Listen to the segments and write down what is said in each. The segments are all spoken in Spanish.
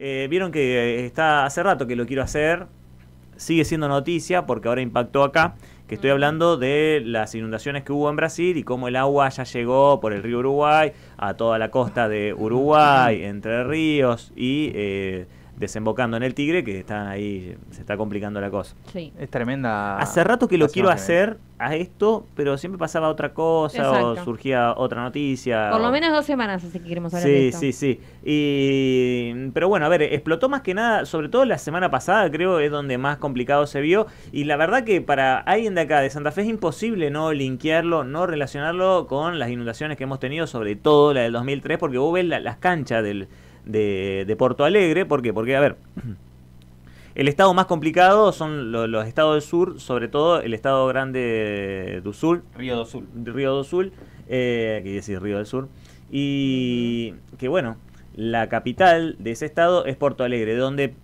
Eh, vieron que eh, está hace rato que lo quiero hacer. Sigue siendo noticia porque ahora impactó acá. Que estoy hablando de las inundaciones que hubo en Brasil y cómo el agua ya llegó por el río Uruguay a toda la costa de Uruguay, Entre Ríos y eh, desembocando en el Tigre, que están ahí, se está complicando la cosa. Es tremenda. Hace rato que lo quiero hacer a esto, pero siempre pasaba otra cosa o surgía otra noticia. Por lo menos dos semanas, así que queremos hablar sí, de Sí, sí, sí. Pero bueno, a ver, explotó más que nada, sobre todo la semana pasada, creo, es donde más complicado se vio. Y la verdad que para alguien de acá, de Santa Fe, es imposible no linkearlo, no relacionarlo con las inundaciones que hemos tenido, sobre todo la del 2003, porque vos ves las canchas del de, de Porto Alegre. ¿Por qué? Porque, a ver, el estado más complicado son los, estados del sur, sobre todo el estado grande do Sul. Río do Sul. Río do Sul, eh, Río del Sur. Y que bueno, la capital de ese estado es Porto Alegre, donde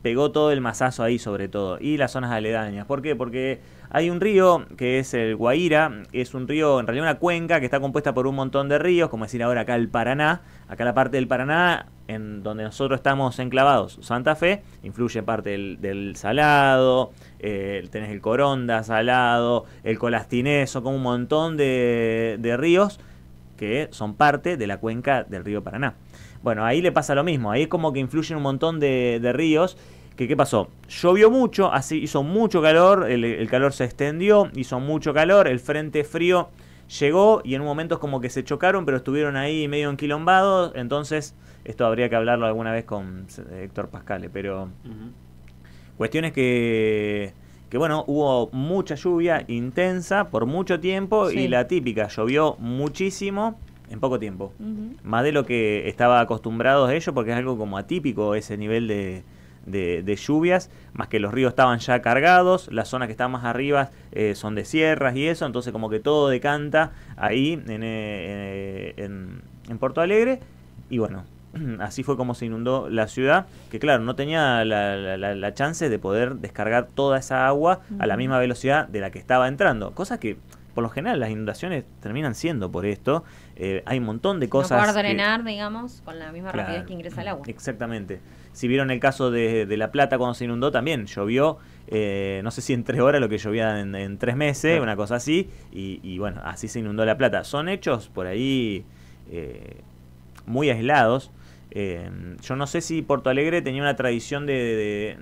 pegó todo el masazo ahí sobre todo, y las zonas aledañas. ¿Por qué? Porque hay un río que es el Guaira, es un río, en realidad una cuenca que está compuesta por un montón de ríos, como decir ahora acá el Paraná, acá la parte del Paraná, en donde nosotros estamos enclavados, Santa Fe, influye parte del, Salado, eh, tenés el Coronda, Salado, el Colastineso, como un montón de, ríos que son parte de la cuenca del río Paraná. Bueno, ahí le pasa lo mismo, ahí es como que influyen un montón de, de ríos qué pasó, llovió mucho, así hizo mucho calor, el, calor se extendió, hizo mucho calor, el frente frío llegó y en un momento como que se chocaron, pero estuvieron ahí medio enquilombados, entonces esto habría que hablarlo alguna vez con eh, Héctor Pascale, pero cuestiones que que bueno, hubo mucha lluvia intensa por mucho tiempo y la típica, llovió muchísimo en poco tiempo, más de lo que estaba acostumbrado a ello porque es algo como atípico ese nivel de, de, lluvias, más que los ríos estaban ya cargados, las zonas que están más arriba eh, son de sierras y eso, entonces como que todo decanta ahí en, eh, eh, en, en Porto Alegre y bueno, así fue como se inundó la ciudad, que claro, no tenía la, la, chance de poder descargar toda esa agua a la misma velocidad de la que estaba entrando, cosa que por lo general las inundaciones terminan siendo por esto. Eh, hay un montón de cosas. No poder drenar, digamos, con la misma rapidez que ingresa el agua. Exactamente. Si vieron el caso de, La Plata cuando se inundó, también llovió, eh, no sé si en tres horas lo que llovía en, tres meses, una cosa así, y, bueno, así se inundó La Plata. Son hechos por ahí eh, muy aislados. yo no sé si Porto Alegre tenía una tradición de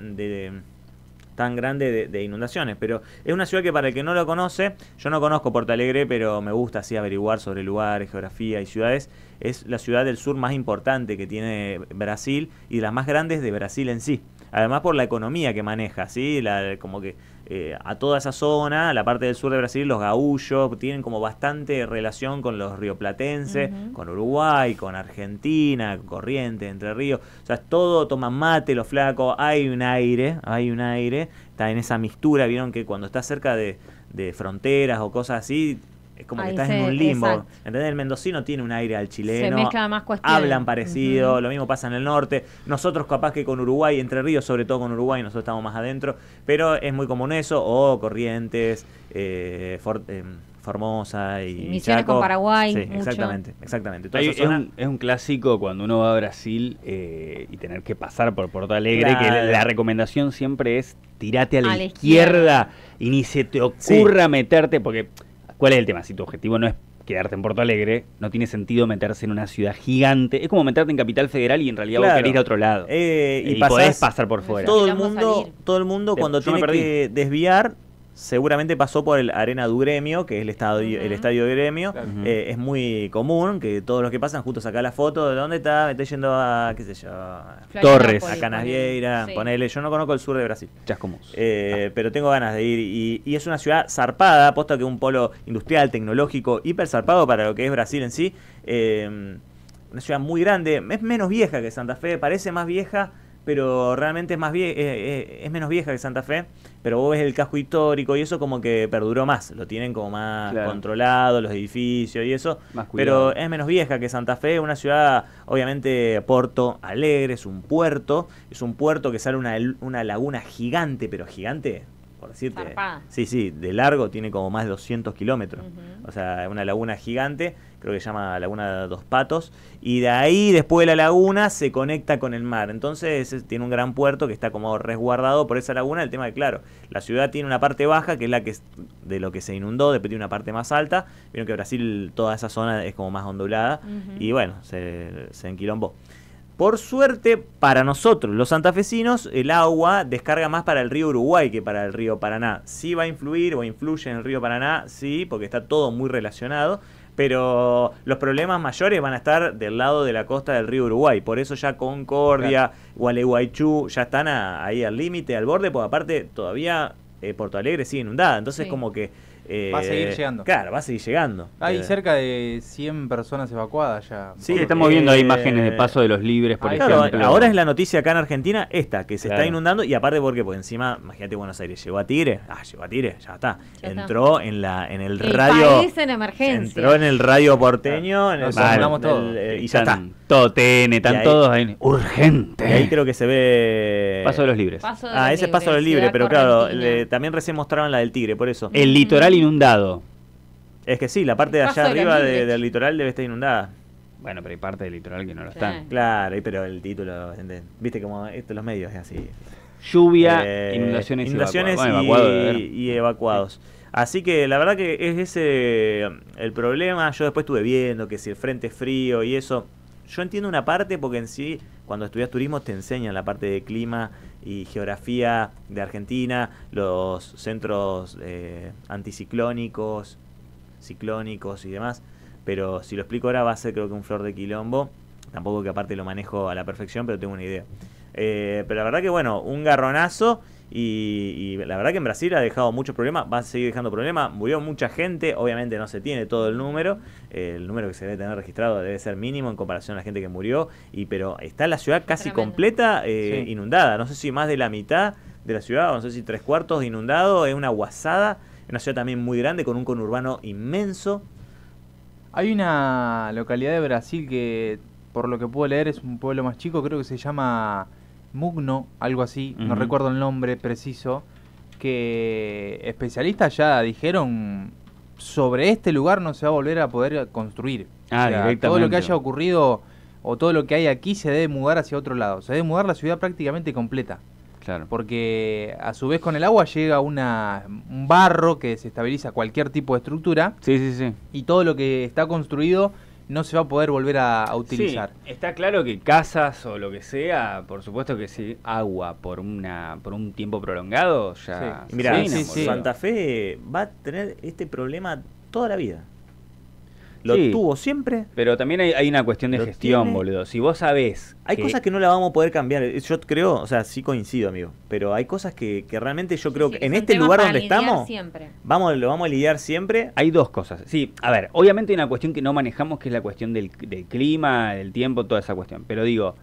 tan grande de, inundaciones. Pero es una ciudad que para el que no lo conoce, yo no conozco Porto Alegre, pero me gusta así averiguar sobre lugares, geografía y ciudades. Es la ciudad del sur más importante que tiene Brasil y de las más grandes de Brasil en sí. Además por la economía que maneja, ¿sí? La, como que eh, a toda esa zona, la parte del sur de Brasil, los gaullos, tienen como bastante relación con los rioplatenses, con Uruguay, con Argentina, Corrientes, Entre Ríos. O sea, todo toma mate, los flacos, hay un aire, hay un aire, está en esa mistura, vieron que cuando está cerca de, de fronteras o cosas así, es como que estás en un limbo. ¿Entendés? El mendocino tiene un aire al chileno. Se mezcla más cuestiones. Hablan parecido, lo mismo pasa en el norte. Nosotros capaz que con Uruguay, Entre Ríos, sobre todo con Uruguay, nosotros estamos más adentro, pero es muy común eso, o Corrientes, eh, eh, Formosa y Misiones con Paraguay. Sí, exactamente, exactamente. es, un, clásico cuando uno va a Brasil eh, y tener que pasar por Porto Alegre, que la, recomendación siempre es tirate a la, izquierda, y ni se te ocurra meterte, porque ¿Cuál es el tema? Si tu objetivo no es quedarte en Porto Alegre, no tiene sentido meterse en una ciudad gigante. Es como meterte en Capital Federal y en realidad vos querés ir a otro lado. Eh, y, podés pasar por fuera. Todo el mundo, todo el mundo cuando tiene que desviar seguramente pasó por el Arena du Gremio, que es el estadio, el estadio de Gremio. Eh, es muy común que todos los que pasan justo acá la foto de dónde está, me estoy yendo a, qué sé yo, Torres, a Canavieira, ponele. Yo no conozco el sur de Brasil. Eh, Pero tengo ganas de ir. Y, es una ciudad zarpada, puesto que un polo industrial, tecnológico, hiper zarpado para lo que es Brasil en sí. Eh, una ciudad muy grande, es menos vieja que Santa Fe, parece más vieja pero realmente es, más vie eh, eh, es menos vieja que Santa Fe, pero vos ves el casco histórico y eso como que perduró más, lo tienen como más controlado, los edificios y eso, pero es menos vieja que Santa Fe, una ciudad obviamente Porto Alegre, es un puerto, es un puerto que sale una laguna gigante, pero gigante, por decirte. Sí, sí, de largo tiene como más de 200 kilómetros. O sea, una laguna gigante, creo que se llama Laguna de Dos Patos. Y de ahí, después de la laguna, se conecta con el mar. Entonces tiene un gran puerto que está como resguardado por esa laguna. El tema es claro, la ciudad tiene una parte baja, que es la que de lo que se inundó, después tiene una parte más alta. Vieron que Brasil, toda esa zona es como más ondulada. Y bueno, se, se enquilombó. Por suerte, para nosotros, los santafesinos, el agua descarga más para el río Uruguay que para el río Paraná. Sí va a influir o influye en el río Paraná, sí, porque está todo muy relacionado. Pero los problemas mayores van a estar del lado de la costa del río Uruguay. Por eso ya Concordia, Gualeguaychú, ya están ahí al límite, al borde, porque aparte todavía eh, Porto Alegre sigue inundada. Entonces como que va a seguir eh, llegando. Claro, va a seguir llegando. Hay eh, cerca de 100 personas evacuadas ya. Sí, estamos viendo ahí imágenes de eh, paso de los libres, por claro, Ahora es la noticia acá en Argentina, esta, que se está inundando. Y aparte, porque pues encima, imagínate Buenos Aires, llegó a Tigre. Ah, llegó a Tigre, ya está. entró en la en el, radio. País en emergencia. Entró en el radio porteño. En el, y ya está. Todo TN, están todos ahí. Urgente. ahí creo que se ve. Paso de los libres. ah, ese es paso de los libres, pero claro, también recién mostraron la del Tigre, por eso. El litoral inundado. Es que sí, la parte de allá arriba del litoral debe estar inundada. Bueno, pero hay parte del litoral que no lo está. Claro, pero el título, viste como esto, los medios es así. Lluvia, eh, inundaciones, y, y, evacuados. Así que la verdad que es ese el problema. Yo después estuve viendo que si el frente es frío y eso, yo entiendo una parte porque en sí, cuando estudias turismo te enseñan la parte de clima y geografía de Argentina, los centros eh, anticiclónicos, ciclónicos y demás. Pero si lo explico ahora va a ser creo que un flor de quilombo. Tampoco que aparte lo manejo a la perfección, pero tengo una idea. Eh, pero la verdad que bueno, un garronazo y, la verdad que en Brasil ha dejado muchos problemas, va a seguir dejando problemas. Murió mucha gente, obviamente no se tiene todo el número. Eh, el número que se debe tener registrado debe ser mínimo en comparación a la gente que murió. Y, pero está la ciudad casi completa eh, inundada. No sé si más de la mitad de la ciudad, no sé si tres cuartos inundado. Es una guasada. es Una ciudad también muy grande con un conurbano inmenso. Hay una localidad de Brasil que, por lo que puedo leer, es un pueblo más chico, creo que se llama Mugno, algo así, no recuerdo el nombre preciso, que especialistas ya dijeron sobre este lugar no se va a volver a poder construir. Ah, directamente. Todo lo que haya ocurrido o todo lo que hay aquí se debe mudar hacia otro lado. Se debe mudar la ciudad prácticamente completa. Claro. Porque a su vez con el agua llega una, un barro que desestabiliza cualquier tipo de estructura. Sí, sí, sí. Y todo lo que está construido no se va a poder volver a, utilizar. está claro que casas o lo que sea, por supuesto que si agua por una por un tiempo prolongado ya. Mira, Santa Fe va a tener este problema toda la vida. Lo tuvo siempre. Pero también hay, una cuestión de gestión, boludo. Si vos sabés. Hay cosas que no la vamos a poder cambiar. Eh, yo creo, o sea, sí coincido, amigo. Pero hay cosas que, que realmente yo creo que en este lugar donde estamos. Siempre. Vamos, lo vamos a lidiar siempre. Hay dos cosas. Sí, a ver, obviamente hay una cuestión que no manejamos, que es la cuestión del, clima, del tiempo, toda esa cuestión. Pero digo,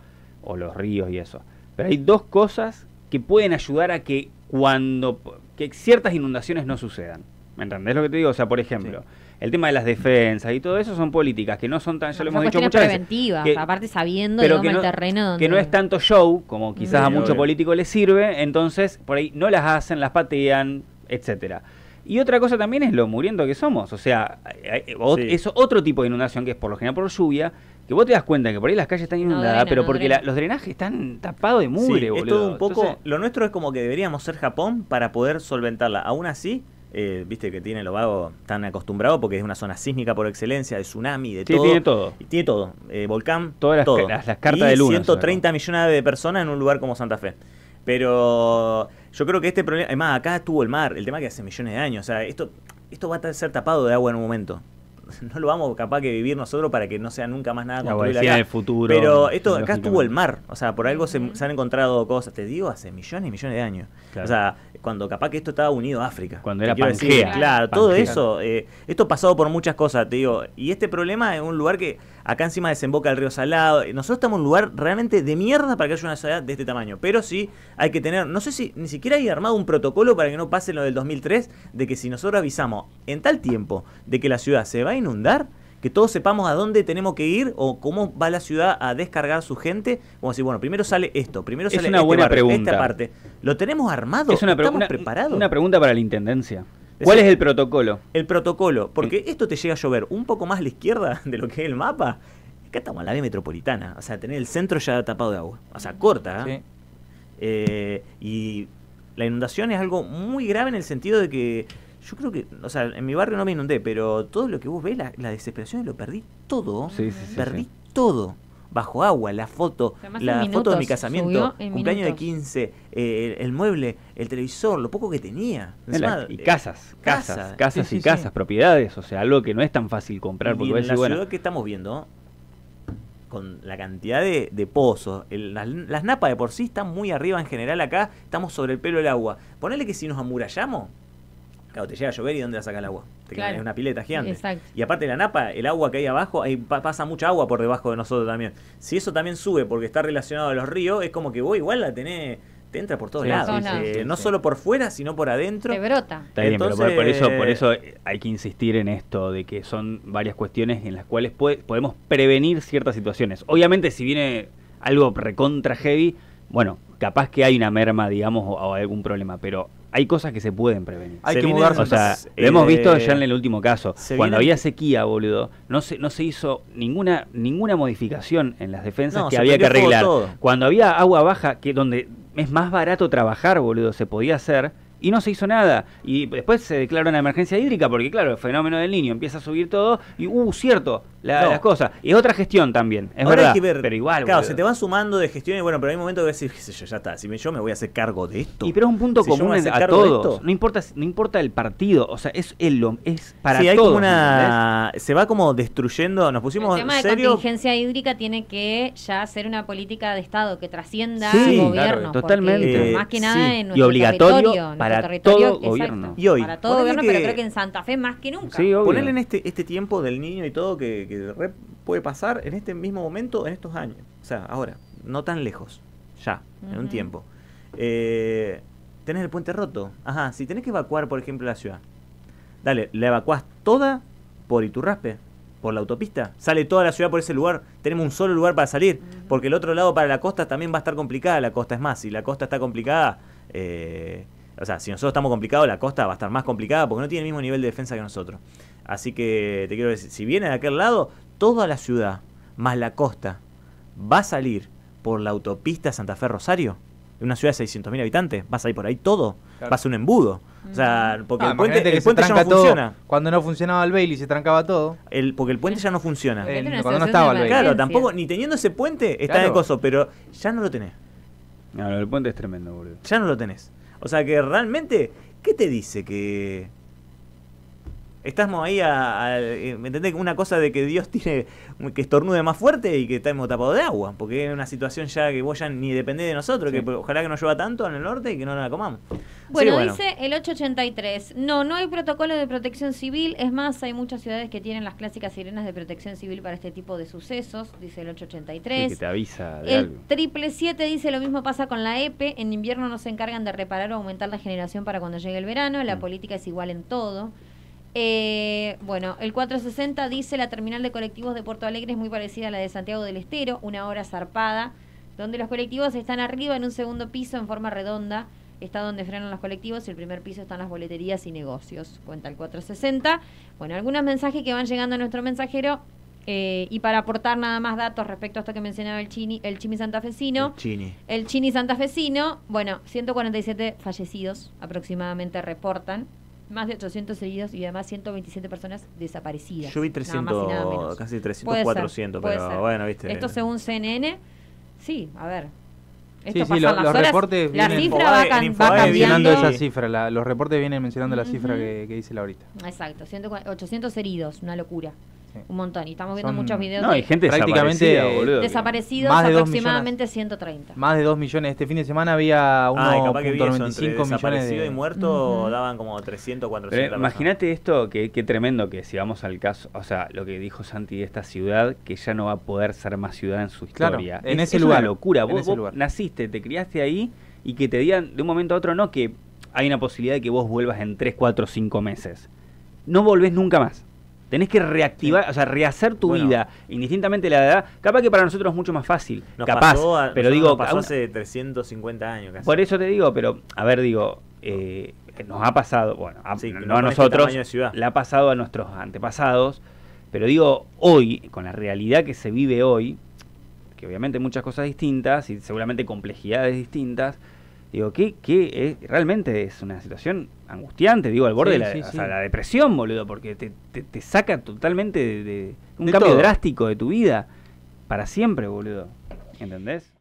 o los ríos y eso. Pero hay dos cosas que pueden ayudar a que cuando. que ciertas inundaciones no sucedan. ¿Me entendés lo que te digo? O sea, por ejemplo el tema de las defensas y todo eso son políticas que no son tan, ya lo hemos dicho muchas preventivas, que, aparte sabiendo que no, el terreno donde... que no es tanto show como quizás a mucho político le sirve, entonces por ahí no las hacen, las patean, etcétera. Y otra cosa también es lo muriendo que somos. O sea, eh, eh, es otro tipo de inundación que es por lo general por lluvia, que vos te das cuenta que por ahí las calles están inundadas, pero porque los drenajes están tapados de mugre, boludo. Es todo un poco, lo nuestro es como que deberíamos ser Japón para poder solventarla. Aún así, eh, viste que tiene los vagos tan acostumbrados porque es una zona sísmica por excelencia, de tsunami, de todo. Tiene todo. tiene todo. Eh, volcán, todas las, cartas de luna. 130 millones de personas en un lugar como Santa Fe. Pero yo creo que este problema, además acá estuvo el mar, el tema que hace millones de años, o sea, esto, esto va a ser tapado de agua en un momento. no lo vamos capaz que vivir nosotros para que no sea nunca más nada con la futuro. Pero esto acá estuvo el mar, o sea, por algo se, han encontrado cosas, te digo, hace millones y millones de años. O sea, cuando capaz que esto estaba unido a África. Cuando era Pangea. claro, todo eso, eh, esto pasado por muchas cosas, te digo, y este problema es un lugar que acá encima desemboca el río Salado. Nosotros estamos en un lugar realmente de mierda para que haya una ciudad de este tamaño, pero sí hay que tener, no sé si ni siquiera hay armado un protocolo para que no pase lo del 2003 de que si nosotros avisamos en tal tiempo de que la ciudad se va inundar? Que todos sepamos a dónde tenemos que ir o cómo va la ciudad a descargar su gente. Vamos a decir, bueno, primero sale esto, primero sale una este buena esta parte. ¿Lo tenemos armado? Es una ¿Estamos una, preparados? Una pregunta para la Intendencia. ¿Cuál es el protocolo? El protocolo, porque esto te llega a llover un poco más a la izquierda de lo que es el mapa. Acá estamos en la área metropolitana, o sea, tener el centro ya tapado de agua, o sea, corta. ¿eh? Eh, y la inundación es algo muy grave en el sentido de que yo creo que, o sea, en mi barrio no me inundé, pero todo lo que vos ves, la, la desesperación, lo perdí todo. perdí todo. Bajo agua, la foto, la foto de mi casamiento, cumpleaños de 15, eh, el, mueble, el televisor, lo poco que tenía. y eh, casas, casas, casas, y casas, propiedades, o sea, algo que no es tan fácil comprar. Porque y en la ciudad que estamos viendo, con la cantidad de, pozos. las, las, napas de por sí están muy arriba en general acá, estamos sobre el pelo del agua. Ponele que si nos amurallamos, o te llega a llover y ¿dónde a saca el agua? claro. es una pileta gigante. Y aparte la napa, el agua que hay abajo, pasa mucha agua por debajo de nosotros también. Si eso también sube porque está relacionado a los ríos, es como que vos igual la tenés te entra por todos lados. Eh, no solo por fuera, sino por adentro. Te brota. por, eso, por eso hay que insistir en esto, de que son varias cuestiones en las cuales podemos prevenir ciertas situaciones. Obviamente, si viene algo recontra heavy, bueno, capaz que hay una merma, digamos, o algún problema, pero hay cosas que se pueden prevenir. Hay que mudarse. O sea, lo hemos visto ya eh, en el último caso. Cuando había sequía, boludo, no se, no se hizo ninguna, ninguna modificación en las defensas que había que arreglar. Cuando había agua baja, que donde es más barato trabajar, boludo, se podía hacer y no se hizo nada. Y después se declaró una emergencia hídrica porque, claro, el fenómeno del niño empieza a subir todo y, uh, cierto, las cosas. Y es otra gestión también, es verdad. pero igual, Claro, se te van sumando de gestiones, bueno, pero hay momento que decir qué yo, ya está, si yo me voy a hacer cargo de esto. Y pero es un punto común a, todos. No importa, no importa el partido, o sea, es el es para una, se va como destruyendo, nos pusimos El tema de de contingencia hídrica tiene que ya ser una política de Estado que trascienda el gobierno totalmente. más que nada eh, y obligatorio para Todo gobierno. Y hoy, para todo gobierno, pero creo que en Santa Fe más que nunca. Ponerle en este, este, tiempo del niño y todo que, puede pasar en este mismo momento, en estos años. O sea, ahora, no tan lejos, ya, en un tiempo. Eh, tenés el puente roto. Ajá, si tenés que evacuar, por ejemplo, la ciudad. Dale, la evacuás toda por Iturraspe, por la autopista. Sale toda la ciudad por ese lugar. Tenemos un solo lugar para salir. Porque el otro lado para la costa también va a estar complicada la costa. Es más, si la costa está complicada, eh, o sea, si nosotros estamos complicados, la costa va a estar más complicada porque no tiene el mismo nivel de defensa que nosotros. Así que te quiero decir, si viene de aquel lado, toda la ciudad, más la costa, va a salir por la autopista Santa Fe-Rosario, de una ciudad de 600.000 habitantes, vas a ir por ahí todo, Va vas a un embudo. O sea, mm. porque ah, el puente, ya no funciona. Cuando no funcionaba el Bailey se trancaba todo. El, porque el puente ya no funciona. cuando, no estaba el Bailey. Claro, tampoco, ni teniendo ese puente está en coso, pero ya no lo tenés. No, el puente es tremendo, boludo. Ya no lo tenés. O sea que realmente, ¿qué te dice que, estamos ahí a, eh, ¿me entendés? Una cosa de que Dios tiene que estornude más fuerte y que estamos tapados de agua, porque es una situación ya que vos ya ni depende de nosotros, que pues, ojalá que no llueva tanto en el norte y que no la comamos. Bueno, dice el 883, no, no hay protocolo de protección civil, es más, hay muchas ciudades que tienen las clásicas sirenas de protección civil para este tipo de sucesos, dice el 883. avisa el triple siete dice lo mismo pasa con la EPE, en invierno no se encargan de reparar o aumentar la generación para cuando llegue el verano, la mm. política es igual en todo. Eh, bueno, el 460 dice la terminal de colectivos de Puerto Alegre es muy parecida a la de Santiago del Estero, una hora zarpada, donde los colectivos están arriba en un segundo piso en forma redonda. Está donde frenan los colectivos y el primer piso están las boleterías y negocios. Cuenta el 460. Bueno, algunos mensajes que van llegando a nuestro mensajero. Eh, y para aportar nada más datos respecto a esto que mencionaba el Chini, el Chimi santafesino. El Chini. El santafesino. Bueno, 147 fallecidos aproximadamente reportan más de 800 heridos y además 127 personas desaparecidas. Yo vi 300, casi 300, 400, pero bueno, viste. Esto según CNN, sí, a ver. sí, sí, los reportes vienen, cifra va, cambiando esa cifra, los reportes vienen mencionando la cifra que, dice la ahorita. Exacto, 800 heridos, una locura un montón. Y estamos viendo muchos videos de gente prácticamente desaparecida, desaparecidos, aproximadamente 130. Más de 2 millones. Este fin de semana había 1.95 25 millones de... y muerto daban como 300, 400. Imagínate esto, que, tremendo que si vamos al caso, o sea, lo que dijo Santi de esta ciudad, que ya no va a poder ser más ciudad en su historia. en ese lugar. locura. vos, naciste, te criaste ahí y que te digan de un momento a otro no que hay una posibilidad de que vos vuelvas en 3, 4, 5 meses. No volvés nunca más. Tenés que reactivar, o sea, rehacer tu vida, indistintamente la edad. Capaz que para nosotros es mucho más fácil. capaz, pero digo, pasó hace 350 años Por eso te digo, pero a ver, digo, eh, nos ha pasado, bueno, no, a nosotros, la ha pasado a nuestros antepasados, pero digo, hoy, con la realidad que se vive hoy, que obviamente muchas cosas distintas y seguramente complejidades distintas, Digo, que, que eh, realmente es una situación angustiante, digo, al borde de la, depresión, boludo, porque te, te, saca totalmente de, un cambio drástico de tu vida para siempre, boludo. ¿Entendés?